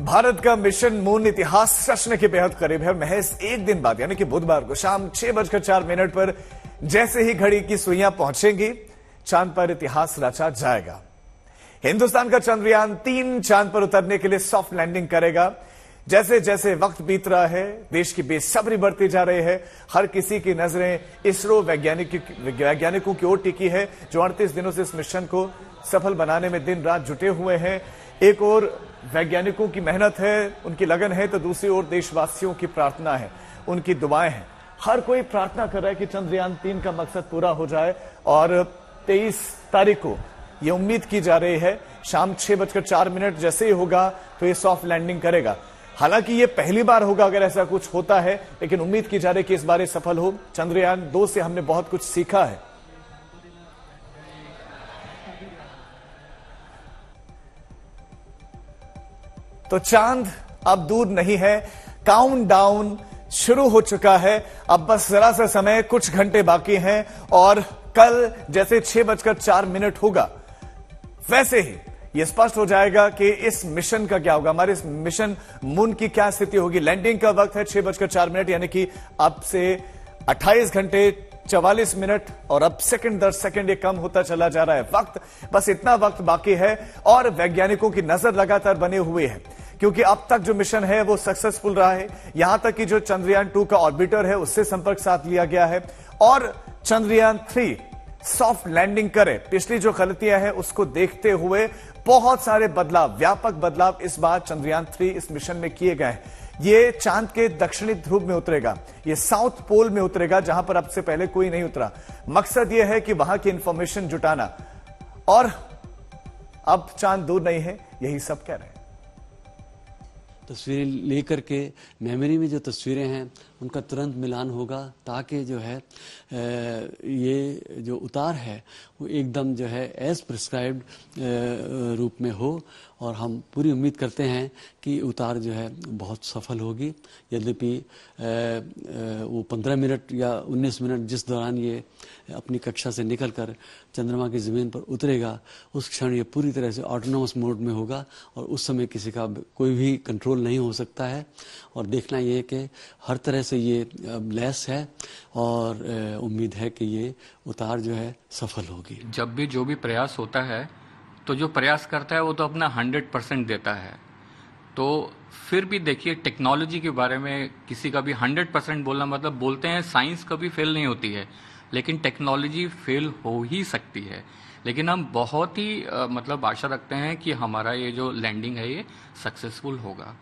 भारत का mission moon इतिहास रचने के बेहद करीब है महज एक दिन बाद यानी कि बुधवार को शाम छह बजकर चार मिनट पर जैसे ही घड़ी की सुइयां पहुंचेंगी चांद पर इतिहास रचा जाएगा हिंदुस्तान का चंद्रयान तीन चांद पर उतरने के लिए सॉफ्ट लैंडिंग करेगा जैसे जैसे वक्त बीत रहा है देश की बेसब्री बढ़ती जा रही है हर किसी की नजरें इसरो वैज्ञानिक वैज्ञानिकों की ओर टिकी है जो अड़तीस दिनों से इस मिशन को सफल बनाने में दिन रात जुटे हुए हैं एक और वैज्ञानिकों की मेहनत है उनकी लगन है तो दूसरी ओर देशवासियों की प्रार्थना है उनकी दुआएं हैं हर कोई प्रार्थना कर रहा है कि चंद्रयान तीन का मकसद पूरा हो जाए और तेईस तारीख को यह उम्मीद की जा रही है शाम छह बजकर चार मिनट जैसे ही होगा तो ये सॉफ्ट लैंडिंग करेगा हालांकि ये पहली बार होगा अगर ऐसा कुछ होता है लेकिन उम्मीद की जा रही है कि इस बार सफल हो चंद्रयान दो से हमने बहुत कुछ सीखा है तो चांद अब दूर नहीं है काउंट डाउन शुरू हो चुका है अब बस जरा सा समय कुछ घंटे बाकी हैं और कल जैसे छह बजकर चार मिनट होगा वैसे ही यह स्पष्ट हो जाएगा कि इस मिशन का क्या होगा हमारे इस मिशन मून की क्या स्थिति होगी लैंडिंग का वक्त है छह बजकर चार मिनट यानी कि अब से 28 घंटे चवालीस मिनट और अब सेकंड दर सेकंड ये कम होता चला जा रहा है वक्त बस इतना वक्त बाकी है और वैज्ञानिकों की नजर लगातार बने हुए है क्योंकि अब तक जो मिशन है वो सक्सेसफुल रहा है यहां तक कि जो चंद्रयान टू का ऑर्बिटर है उससे संपर्क साथ लिया गया है और चंद्रयान थ्री सॉफ्ट लैंडिंग करे पिछली जो गलतियां हैं उसको देखते हुए बहुत सारे बदलाव व्यापक बदलाव इस बार चंद्रयान थ्री इस मिशन में किए गए हैं ये चांद के दक्षिणी ध्रुव में उतरेगा ये साउथ पोल में उतरेगा जहां पर अब से पहले कोई नहीं उतरा मकसद यह है कि वहां की इंफॉर्मेशन जुटाना और अब चांद दूर नहीं है यही सब कह रहे हैं तस्वीरें लेकर के मेमोरी में जो तस्वीरें हैं उनका तुरंत मिलान होगा ताकि जो है ये जो उतार है वो एकदम जो है एज प्रिस्क्राइब्ड रूप में हो और हम पूरी उम्मीद करते हैं कि उतार जो है बहुत सफल होगी यद्यपि वो पंद्रह मिनट या उन्नीस मिनट जिस दौरान ये अपनी कक्षा से निकल कर चंद्रमा की ज़मीन पर उतरेगा उस क्षण ये पूरी तरह से ऑटोनोमस मोड में होगा और उस समय किसी का कोई भी कंट्रोल नहीं हो सकता है और देखना ये कि हर तरह से ये लेस है और उम्मीद है कि ये उतार जो है सफल होगी जब भी जो भी प्रयास होता है तो जो प्रयास करता है वो तो अपना हंड्रेड परसेंट देता है तो फिर भी देखिए टेक्नोलॉजी के बारे में किसी का भी हंड्रेड परसेंट बोलना मतलब बोलते हैं साइंस कभी फेल नहीं होती है लेकिन टेक्नोलॉजी फेल हो ही सकती है लेकिन हम बहुत ही मतलब आशा रखते हैं कि हमारा ये जो लैंडिंग है ये सक्सेसफुल होगा